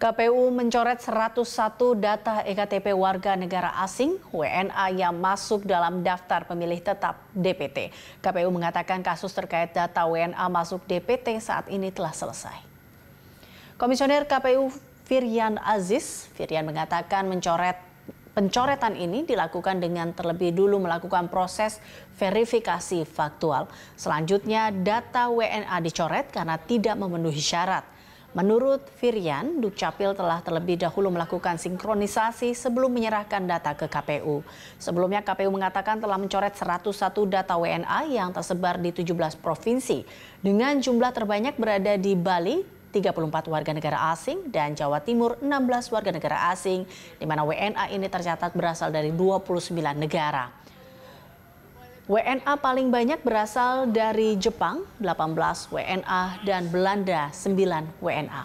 KPU mencoret 101 data EKTP warga negara asing WNA yang masuk dalam daftar pemilih tetap DPT. KPU mengatakan kasus terkait data WNA masuk DPT saat ini telah selesai. Komisioner KPU Firian Aziz, Firian mengatakan mencoret pencoretan ini dilakukan dengan terlebih dulu melakukan proses verifikasi faktual. Selanjutnya data WNA dicoret karena tidak memenuhi syarat. Menurut Firian, Dukcapil telah terlebih dahulu melakukan sinkronisasi sebelum menyerahkan data ke KPU. Sebelumnya KPU mengatakan telah mencoret 101 data WNA yang tersebar di 17 provinsi. Dengan jumlah terbanyak berada di Bali, 34 warga negara asing dan Jawa Timur 16 warga negara asing, di mana WNA ini tercatat berasal dari 29 negara. WNA paling banyak berasal dari Jepang 18 WNA dan Belanda 9 WNA.